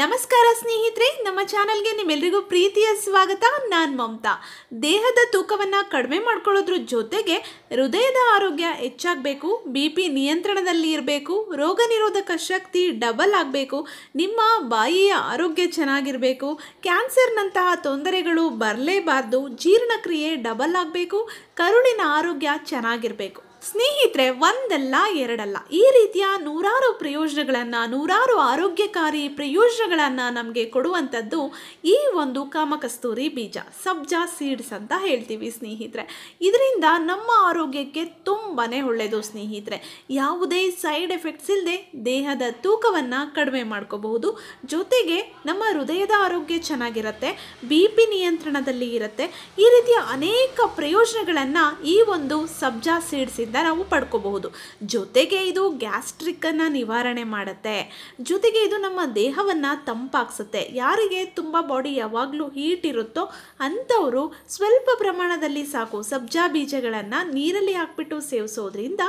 ನಮಸ್ಕಾರ ಸ್ನೇಹಿತರೆ ನಮ್ಮ ಚಾನಲ್ಗೆ ನಿಮ್ಮೆಲ್ಲರಿಗೂ ಪ್ರೀತಿಯ ಸ್ವಾಗತ ನಾನು ಮಮತಾ ದೇಹದ ತೂಕವನ್ನು ಕಡಿಮೆ ಮಾಡ್ಕೊಳ್ಳೋದ್ರ ಜೊತೆಗೆ ಹೃದಯದ ಆರೋಗ್ಯ ಹೆಚ್ಚಾಗಬೇಕು ಬಿ ಪಿ ನಿಯಂತ್ರಣದಲ್ಲಿ ಇರಬೇಕು ರೋಗ ನಿರೋಧಕ ಶಕ್ತಿ ಡಬಲ್ ಆಗಬೇಕು ನಿಮ್ಮ ಬಾಯಿಯ ಆರೋಗ್ಯ ಚೆನ್ನಾಗಿರಬೇಕು ಕ್ಯಾನ್ಸರ್ನಂತಹ ತೊಂದರೆಗಳು ಬರಲೇಬಾರ್ದು ಜೀರ್ಣಕ್ರಿಯೆ ಡಬಲ್ ಆಗಬೇಕು ಕರುಳಿನ ಆರೋಗ್ಯ ಚೆನ್ನಾಗಿರಬೇಕು ಸ್ನೇಹಿತರೆ ಒಂದಲ್ಲ ಎರಡಲ್ಲ ಈ ರೀತಿಯ ನೂರಾರು ಪ್ರಯೋಜನಗಳನ್ನು ನೂರಾರು ಆರೋಗ್ಯಕಾರಿ ಪ್ರಯೋಜನಗಳನ್ನು ನಮಗೆ ಕೊಡುವಂಥದ್ದು ಈ ಒಂದು ಕಾಮಕಸ್ತೂರಿ ಬೀಜ ಸಬ್ಜಾ ಸೀಡ್ಸ್ ಅಂತ ಹೇಳ್ತೀವಿ ಸ್ನೇಹಿತರೆ ಇದರಿಂದ ನಮ್ಮ ಆರೋಗ್ಯಕ್ಕೆ ತುಂಬಾ ಒಳ್ಳೆಯದು ಸ್ನೇಹಿತರೆ ಯಾವುದೇ ಸೈಡ್ ಎಫೆಕ್ಟ್ಸ್ ಇಲ್ಲದೆ ದೇಹದ ತೂಕವನ್ನು ಕಡಿಮೆ ಮಾಡ್ಕೋಬಹುದು ಜೊತೆಗೆ ನಮ್ಮ ಹೃದಯದ ಆರೋಗ್ಯ ಚೆನ್ನಾಗಿರುತ್ತೆ ಬಿ ಪಿ ನಿಯಂತ್ರಣದಲ್ಲಿ ಇರುತ್ತೆ ಈ ರೀತಿಯ ಅನೇಕ ಪ್ರಯೋಜನಗಳನ್ನು ಈ ಒಂದು ಸಬ್ಜಾ ಸೀಡ್ಸ್ ಇದರಿಂದ ನಾವು ಪಡ್ಕೋಬಹುದು ಜೊತೆಗೆ ಇದು ಗ್ಯಾಸ್ಟ್ರಿಕ್ಕನ್ನು ನಿವಾರಣೆ ಮಾಡುತ್ತೆ ಜೊತೆಗೆ ಇದು ನಮ್ಮ ದೇಹವನ್ನು ತಂಪಾಗಿಸುತ್ತೆ ಯಾರಿಗೆ ತುಂಬ ಬಾಡಿ ಯಾವಾಗಲೂ ಹೀಟ್ ಇರುತ್ತೋ ಅಂಥವರು ಸ್ವಲ್ಪ ಪ್ರಮಾಣದಲ್ಲಿ ಸಾಕು ಸಬ್ಜಾ ಬೀಜಗಳನ್ನು ನೀರಲ್ಲಿ ಹಾಕ್ಬಿಟ್ಟು ಸೇವಿಸೋದ್ರಿಂದ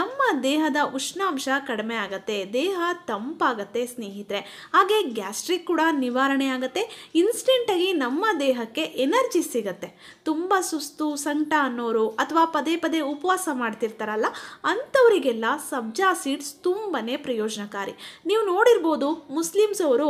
ನಮ್ಮ ದೇಹದ ಉಷ್ಣಾಂಶ ಕಡಿಮೆ ಆಗುತ್ತೆ ದೇಹ ತಂಪಾಗತ್ತೆ ಸ್ನೇಹಿತರೆ ಹಾಗೆ ಗ್ಯಾಸ್ಟ್ರಿಕ್ ಕೂಡ ನಿವಾರಣೆ ಆಗುತ್ತೆ ಇನ್ಸ್ಟೆಂಟಾಗಿ ನಮ್ಮ ದೇಹಕ್ಕೆ ಎನರ್ಜಿ ಸಿಗುತ್ತೆ ತುಂಬ ಸುಸ್ತು ಸಂಕಟ ಅನ್ನೋರು ಅಥವಾ ಪದೇ ಪದೇ ಉಪವಾಸ ಮಾಡ್ತಾರೆ ಮಾಡ್ತಿರ್ತಾರಲ್ಲ ಅಂಥವರಿಗೆಲ್ಲ ಸಬ್ಜಾ ಸೀಡ್ಸ್ ತುಂಬನೇ ಪ್ರಯೋಜನಕಾರಿ ನೀವು ನೋಡಿರ್ಬೋದು ಮುಸ್ಲಿಮ್ಸ್ ಅವರು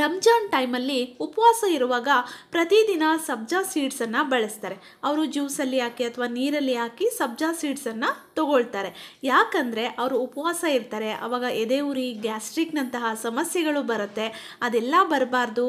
ರಂಜಾನ್ ಟೈಮಲ್ಲಿ ಉಪವಾಸ ಇರುವಾಗ ಪ್ರತಿದಿನ ಸಬ್ಜಾ ಸೀಡ್ಸನ್ನು ಬಳಸ್ತಾರೆ ಅವರು ಜ್ಯೂಸಲ್ಲಿ ಹಾಕಿ ಅಥವಾ ನೀರಲ್ಲಿ ಹಾಕಿ ಸಬ್ಜಾ ಸೀಡ್ಸನ್ನು ತಗೊಳ್ತಾರೆ ಯಾಕಂದರೆ ಅವರು ಉಪವಾಸ ಇರ್ತಾರೆ ಆವಾಗ ಎದೆ ಉರಿ ಗ್ಯಾಸ್ಟ್ರಿಕ್ನಂತಹ ಸಮಸ್ಯೆಗಳು ಬರುತ್ತೆ ಅದೆಲ್ಲ ಬರಬಾರ್ದು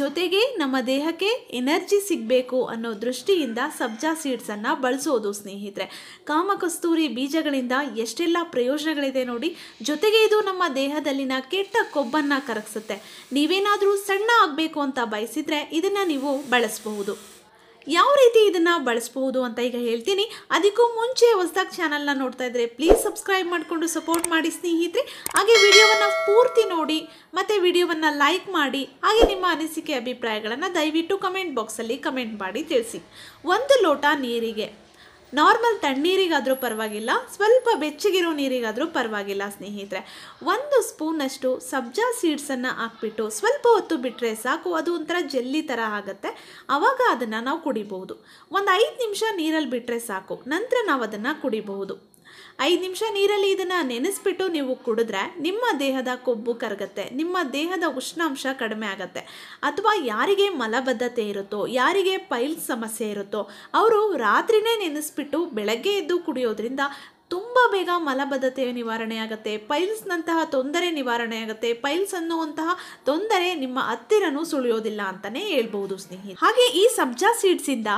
ಜೊತೆಗೆ ನಮ್ಮ ದೇಹಕ್ಕೆ ಎನರ್ಜಿ ಸಿಗಬೇಕು ಅನ್ನೋ ದೃಷ್ಟಿಯಿಂದ ಸಬ್ಜಾ ಸೀಡ್ಸನ್ನು ಬಳಸೋದು ಸ್ನೇಹಿತರೆ ಕಾಮಕಸ್ತೂರಿ ಬೀಜಗಳಿಂದ ಎಷ್ಟೆಲ್ಲ ಪ್ರಯೋಜನಗಳಿದೆ ನೋಡಿ ಜೊತೆಗೆ ಇದು ನಮ್ಮ ದೇಹದಲ್ಲಿನ ಕೆಟ್ಟ ಕೊಬ್ಬನ್ನು ಕರಗಿಸುತ್ತೆ ನೀವೇ ಏನಾದರೂ ಸಣ್ಣ ಆಗಬೇಕು ಅಂತ ಬಯಸಿದರೆ ಇದನ್ನು ನೀವು ಬಳಸಬಹುದು ಯಾವ ರೀತಿ ಇದನ್ನು ಬಳಸಬಹುದು ಅಂತ ಈಗ ಹೇಳ್ತೀನಿ ಅದಕ್ಕೂ ಮುಂಚೆ ಹೊಸದಾಗಿ ಚಾನಲ್ನ ನೋಡ್ತಾ ಇದ್ರೆ ಪ್ಲೀಸ್ ಸಬ್ಸ್ಕ್ರೈಬ್ ಮಾಡಿಕೊಂಡು ಸಪೋರ್ಟ್ ಮಾಡಿ ಸ್ನೇಹಿತರೆ ಹಾಗೆ ವಿಡಿಯೋವನ್ನು ಪೂರ್ತಿ ನೋಡಿ ಮತ್ತು ವಿಡಿಯೋವನ್ನು ಲೈಕ್ ಮಾಡಿ ಹಾಗೆ ನಿಮ್ಮ ಅನಿಸಿಕೆ ಅಭಿಪ್ರಾಯಗಳನ್ನು ದಯವಿಟ್ಟು ಕಮೆಂಟ್ ಬಾಕ್ಸಲ್ಲಿ ಕಮೆಂಟ್ ಮಾಡಿ ತಿಳಿಸಿ ಒಂದು ಲೋಟ ನೀರಿಗೆ ನಾರ್ಮಲ್ ತಣ್ಣೀರಿಗಾದರೂ ಪರವಾಗಿಲ್ಲ ಸ್ವಲ್ಪ ಬೆಚ್ಚಗಿರೋ ನೀರಿಗಾದರೂ ಪರವಾಗಿಲ್ಲ ಸ್ನೇಹಿತರೆ ಒಂದು ಸ್ಪೂನಷ್ಟು ಸಬ್ಜಾ ಸೀಡ್ಸನ್ನು ಹಾಕ್ಬಿಟ್ಟು ಸ್ವಲ್ಪ ಹೊತ್ತು ಬಿಟ್ಟರೆ ಸಾಕು ಅದು ಒಂಥರ ಜೆಲ್ಲಿ ಥರ ಆಗುತ್ತೆ ಆವಾಗ ಅದನ್ನು ನಾವು ಕುಡಿಬಹುದು ಒಂದು ಐದು ನಿಮಿಷ ನೀರಲ್ಲಿ ಬಿಟ್ಟರೆ ಸಾಕು ನಂತರ ನಾವು ಅದನ್ನು ಕುಡಿಬಹುದು ಐದು ನಿಮಿಷ ನೀರಲ್ಲಿ ಇದನ್ನು ನೆನೆಸ್ಬಿಟ್ಟು ನೀವು ಕುಡಿದ್ರೆ ನಿಮ್ಮ ದೇಹದ ಕೊಬ್ಬು ಕರಗುತ್ತೆ ನಿಮ್ಮ ದೇಹದ ಉಷ್ಣಾಂಶ ಕಡಿಮೆ ಆಗುತ್ತೆ ಅಥವಾ ಯಾರಿಗೆ ಮಲಬದ್ಧತೆ ಇರುತ್ತೋ ಯಾರಿಗೆ ಪೈಲ್ ಸಮಸ್ಯೆ ಇರುತ್ತೋ ಅವರು ರಾತ್ರಿನೇ ನೆನೆಸ್ಬಿಟ್ಟು ಬೆಳಗ್ಗೆ ಎದ್ದು ಕುಡಿಯೋದ್ರಿಂದ ತುಂಬ ಬೇಗ ಮಲಬದ್ಧತೆ ಪೈಲ್ಸ್ ಪೈಲ್ಸ್ನಂತಹ ತೊಂದರೆ ನಿವಾರಣೆ ಆಗುತ್ತೆ ಪೈಲ್ಸ್ ಅನ್ನುವಂತಹ ತೊಂದರೆ ನಿಮ್ಮ ಹತ್ತಿರನೂ ಸುಳಿಯೋದಿಲ್ಲ ಅಂತಾನೆ ಹೇಳ್ಬಹುದು ಸ್ನೇಹಿತರೆ ಹಾಗೆ ಈ ಸಬ್ಜಾ ಸೀಡ್ಸ್ ಇಂದ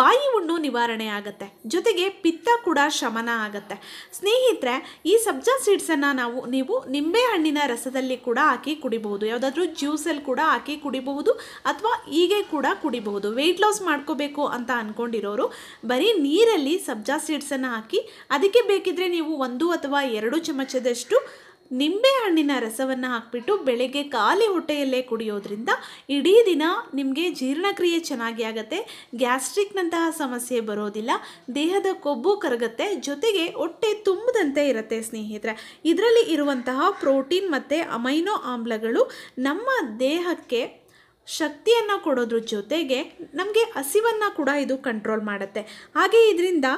ಬಾಯಿ ಹುಣ್ಣು ನಿವಾರಣೆ ಆಗುತ್ತೆ ಜೊತೆಗೆ ಪಿತ್ತ ಕೂಡ ಶಮನ ಆಗುತ್ತೆ ಸ್ನೇಹಿತರೆ ಈ ಸಬ್ಜಾ ಸೀಡ್ಸ್ ಅನ್ನ ನಾವು ನೀವು ನಿಂಬೆ ಹಣ್ಣಿನ ರಸದಲ್ಲಿ ಕೂಡ ಹಾಕಿ ಕುಡಿಬಹುದು ಯಾವುದಾದ್ರೂ ಜ್ಯೂಸಲ್ಲಿ ಕೂಡ ಹಾಕಿ ಕುಡಿಬಹುದು ಅಥವಾ ಹೀಗೆ ಕೂಡ ಕುಡಿಬಹುದು ವೆಯ್ಟ್ ಲಾಸ್ ಮಾಡ್ಕೋಬೇಕು ಅಂತ ಅನ್ಕೊಂಡಿರೋರು ಬರೀ ನೀರಲ್ಲಿ ಸಬ್ಜಾ ಸೀಡ್ಸ್ ಅನ್ನ ಹಾಕಿ ಅದಕ್ಕೆ ಬೇಕಿದ್ರೆ ನೀವು ಒಂದು ಅಥವಾ ಎರಡು ಚಮಚದಷ್ಟು ನಿಂಬೆ ಹಣ್ಣಿನ ರಸವನ್ನು ಹಾಕಿಬಿಟ್ಟು ಬೆಳಗ್ಗೆ ಖಾಲಿ ಹೊಟ್ಟೆಯಲ್ಲೇ ಕುಡಿಯೋದ್ರಿಂದ ಇಡೀ ದಿನ ನಿಮಗೆ ಜೀರ್ಣಕ್ರಿಯೆ ಚೆನ್ನಾಗಿ ಆಗುತ್ತೆ ಗ್ಯಾಸ್ಟ್ರಿಕ್ನಂತಹ ಸಮಸ್ಯೆ ಬರೋದಿಲ್ಲ ದೇಹದ ಕೊಬ್ಬು ಕರಗತ್ತೆ ಜೊತೆಗೆ ಹೊಟ್ಟೆ ತುಂಬದಂತೆ ಇರುತ್ತೆ ಸ್ನೇಹಿತರೆ ಇದರಲ್ಲಿ ಇರುವಂತಹ ಪ್ರೋಟೀನ್ ಮತ್ತು ಅಮೈನೋ ಆಮ್ಲಗಳು ನಮ್ಮ ದೇಹಕ್ಕೆ ಶಕ್ತಿಯನ್ನು ಕೊಡೋದ್ರ ಜೊತೆಗೆ ನಮಗೆ ಹಸಿವನ್ನು ಕೂಡ ಇದು ಕಂಟ್ರೋಲ್ ಮಾಡುತ್ತೆ ಹಾಗೆ ಇದರಿಂದ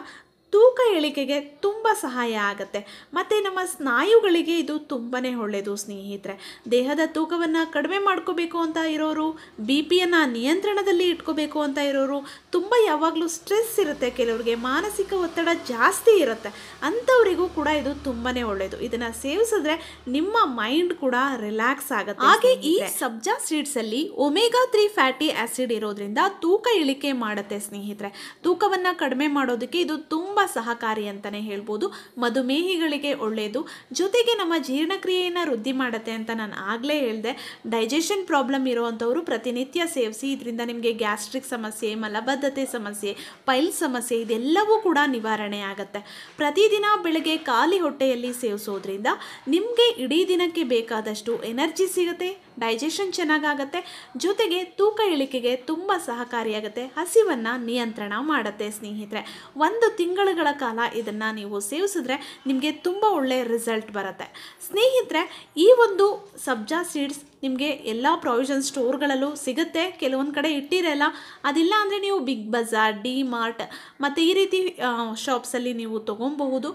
ತೂಕ ಇಳಿಕೆಗೆ ತುಂಬ ಸಹಾಯ ಆಗುತ್ತೆ ಮತ್ತು ನಮ್ಮ ಸ್ನಾಯುಗಳಿಗೆ ಇದು ತುಂಬಾ ಒಳ್ಳೆಯದು ಸ್ನೇಹಿತರೆ ದೇಹದ ತೂಕವನ್ನು ಕಡಿಮೆ ಮಾಡ್ಕೋಬೇಕು ಅಂತ ಇರೋರು ಬಿ ಪಿಯನ್ನು ನಿಯಂತ್ರಣದಲ್ಲಿ ಇಟ್ಕೋಬೇಕು ಅಂತ ಇರೋರು ತುಂಬ ಯಾವಾಗಲೂ ಸ್ಟ್ರೆಸ್ ಇರುತ್ತೆ ಕೆಲವರಿಗೆ ಮಾನಸಿಕ ಒತ್ತಡ ಜಾಸ್ತಿ ಇರುತ್ತೆ ಅಂಥವರಿಗೂ ಕೂಡ ಇದು ತುಂಬಾ ಒಳ್ಳೆಯದು ಇದನ್ನು ಸೇವಿಸಿದ್ರೆ ನಿಮ್ಮ ಮೈಂಡ್ ಕೂಡ ರಿಲ್ಯಾಕ್ಸ್ ಆಗುತ್ತೆ ಹಾಗೆ ಈ ಸಬ್ಜಾ ಸೀಡ್ಸಲ್ಲಿ ಒಮೇಗಾ ತ್ರೀ ಫ್ಯಾಟಿ ಆ್ಯಸಿಡ್ ಇರೋದ್ರಿಂದ ತೂಕ ಇಳಿಕೆ ಮಾಡುತ್ತೆ ಸ್ನೇಹಿತರೆ ತೂಕವನ್ನು ಕಡಿಮೆ ಮಾಡೋದಕ್ಕೆ ಇದು ತುಂಬ ಸಹಕಾರಿ ಅಂತಲೇ ಹೇಳ್ಬೋದು ಮಧುಮೇಹಿಗಳಿಗೆ ಒಳ್ಳೆಯದು ಜೊತೆಗೆ ನಮ್ಮ ಜೀರ್ಣಕ್ರಿಯೆಯನ್ನು ವೃದ್ಧಿ ಮಾಡುತ್ತೆ ಅಂತ ನಾನು ಆಗಲೇ ಹೇಳಿದೆ ಡೈಜೆಷನ್ ಪ್ರಾಬ್ಲಮ್ ಇರುವಂಥವರು ಪ್ರತಿನಿತ್ಯ ಸೇವಿಸಿ ಇದರಿಂದ ನಿಮಗೆ ಗ್ಯಾಸ್ಟ್ರಿಕ್ ಸಮಸ್ಯೆ ಮಲಬದ್ಧತೆ ಸಮಸ್ಯೆ ಪೈಲ್ ಸಮಸ್ಯೆ ಇದೆಲ್ಲವೂ ಕೂಡ ನಿವಾರಣೆ ಆಗುತ್ತೆ ಪ್ರತಿದಿನ ಬೆಳಗ್ಗೆ ಖಾಲಿ ಹೊಟ್ಟೆಯಲ್ಲಿ ಸೇವಿಸೋದ್ರಿಂದ ನಿಮಗೆ ಇಡೀ ದಿನಕ್ಕೆ ಬೇಕಾದಷ್ಟು ಎನರ್ಜಿ ಸಿಗುತ್ತೆ ಡೈಜೆಷನ್ ಚೆನ್ನಾಗಾಗತ್ತೆ ಜೊತೆಗೆ ತೂಕ ಇಳಿಕೆಗೆ ತುಂಬ ಸಹಕಾರಿಯಾಗುತ್ತೆ ಹಸಿವನ್ನು ನಿಯಂತ್ರಣ ಮಾಡುತ್ತೆ ಸ್ನೇಹಿತರೆ ಒಂದು ತಿಂಗಳುಗಳ ಕಾಲ ಇದನ್ನು ನೀವು ಸೇವಿಸಿದ್ರೆ ನಿಮಗೆ ತುಂಬ ಒಳ್ಳೆಯ ರಿಸಲ್ಟ್ ಬರುತ್ತೆ ಸ್ನೇಹಿತರೆ ಈ ಒಂದು ಸಬ್ಜಾ ಸೀಡ್ಸ್ ನಿಮಗೆ ಎಲ್ಲ ಪ್ರಾವಿಷನ್ ಸ್ಟೋರ್ಗಳಲ್ಲೂ ಸಿಗುತ್ತೆ ಕೆಲವೊಂದು ಕಡೆ ಇಟ್ಟಿರಲ್ಲ ಅದಿಲ್ಲ ಅಂದರೆ ನೀವು ಬಿಗ್ ಬಜಾರ್ ಡಿ ಮಾರ್ಟ್ ಮತ್ತು ಈ ರೀತಿ ಶಾಪ್ಸಲ್ಲಿ ನೀವು ತೊಗೊಬಹುದು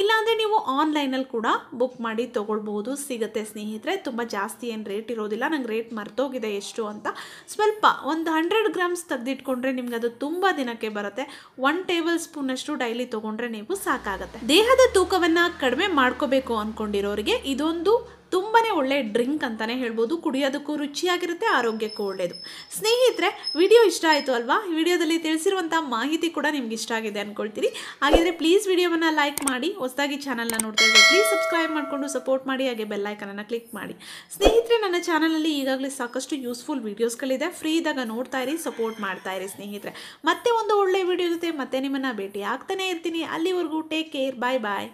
ಇಲ್ಲಾಂದರೆ ನೀವು ಆನ್ಲೈನಲ್ಲಿ ಕೂಡ ಬುಕ್ ಮಾಡಿ ತೊಗೊಳ್ಬೋದು ಸಿಗುತ್ತೆ ಸ್ನೇಹಿತರೆ ತುಂಬ ಜಾಸ್ತಿ ಏನು ರೇಟ್ ಇರೋದಿಲ್ಲ ನಂಗೆ ರೇಟ್ ಮರ್ತೋಗಿದೆ ಎಷ್ಟು ಅಂತ ಸ್ವಲ್ಪ ಒಂದು ಹಂಡ್ರೆಡ್ ಗ್ರಾಮ್ಸ್ ತೆಗೆದಿಟ್ಕೊಂಡ್ರೆ ನಿಮ್ಗೆ ಅದು ತುಂಬ ದಿನಕ್ಕೆ ಬರುತ್ತೆ ಒನ್ ಟೇಬಲ್ ಸ್ಪೂನಷ್ಟು ಡೈಲಿ ತೊಗೊಂಡ್ರೆ ನೀವು ಸಾಕಾಗುತ್ತೆ ದೇಹದ ತೂಕವನ್ನು ಕಡಿಮೆ ಮಾಡ್ಕೋಬೇಕು ಅಂದ್ಕೊಂಡಿರೋರಿಗೆ ಇದೊಂದು ತುಂಬಾ ಒಳ್ಳೆಯ ಡ್ರಿಂಕ್ ಅಂತಲೇ ಹೇಳ್ಬೋದು ಕುಡಿಯೋದಕ್ಕೂ ರುಚಿಯಾಗಿರುತ್ತೆ ಆರೋಗ್ಯಕ್ಕೂ ಒಳ್ಳೆಯದು ಸ್ನೇಹಿತರೆ ವಿಡಿಯೋ ಇಷ್ಟ ಆಯಿತು ಅಲ್ವಾ ವಿಡಿಯೋದಲ್ಲಿ ತಿಳಿಸಿರುವಂಥ ಮಾಹಿತಿ ಕೂಡ ನಿಮ್ಗೆ ಇಷ್ಟ ಆಗಿದೆ ಅಂದ್ಕೊಳ್ತೀರಿ ಹಾಗಿದ್ರೆ ಪ್ಲೀಸ್ ವಿಡಿಯೋವನ್ನು ಲೈಕ್ ಮಾಡಿ ಹೊಸದಾಗಿ ಚಾನಲ್ನ ನೋಡ್ತಾ ಇದ್ದೀವಿ ಪ್ಲೀಸ್ ಸಬ್ಸ್ಕ್ರೈಬ್ ಮಾಡಿಕೊಂಡು ಸಪೋರ್ಟ್ ಮಾಡಿ ಹಾಗೆ ಬೆಲ್ಲೈಕನನ್ನು ಕ್ಲಿಕ್ ಮಾಡಿ ಸ್ನೇಹಿತರೆ ನನ್ನ ಚಾನಲಲ್ಲಿ ಈಗಾಗಲೇ ಸಾಕಷ್ಟು ಯೂಸ್ಫುಲ್ ವೀಡಿಯೋಸ್ಗಳಿದೆ ಫ್ರೀ ಇದ್ದಾಗ ನೋಡ್ತಾ ಇರಿ ಸಪೋರ್ಟ್ ಮಾಡ್ತಾ ಇರಿ ಸ್ನೇಹಿತರೆ ಮತ್ತೆ ಒಂದು ಒಳ್ಳೆಯ ವಿಡಿಯೋ ಜೊತೆ ಮತ್ತೆ ನಿಮ್ಮನ್ನು ಭೇಟಿ ಆಗ್ತಾನೇ ಇರ್ತೀನಿ ಅಲ್ಲಿವರೆಗೂ ಟೇಕ್ ಕೇರ್ ಬಾಯ್ ಬಾಯ್